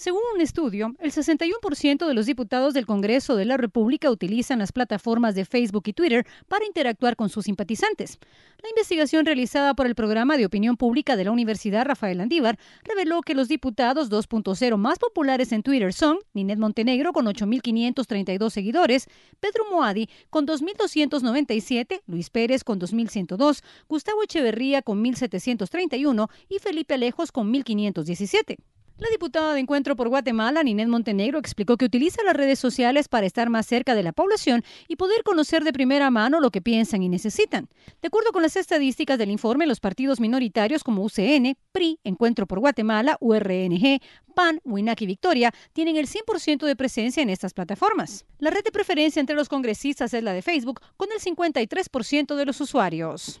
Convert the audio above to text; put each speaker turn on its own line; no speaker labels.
Según un estudio, el 61% de los diputados del Congreso de la República utilizan las plataformas de Facebook y Twitter para interactuar con sus simpatizantes. La investigación realizada por el Programa de Opinión Pública de la Universidad Rafael Andívar reveló que los diputados 2.0 más populares en Twitter son Ninet Montenegro con 8.532 seguidores, Pedro Moadi con 2.297, Luis Pérez con 2.102, Gustavo Echeverría con 1.731 y Felipe Alejos con 1.517. La diputada de Encuentro por Guatemala, Ninet Montenegro, explicó que utiliza las redes sociales para estar más cerca de la población y poder conocer de primera mano lo que piensan y necesitan. De acuerdo con las estadísticas del informe, los partidos minoritarios como UCN, PRI, Encuentro por Guatemala, URNG, PAN, WINAC y Victoria tienen el 100% de presencia en estas plataformas. La red de preferencia entre los congresistas es la de Facebook, con el 53% de los usuarios.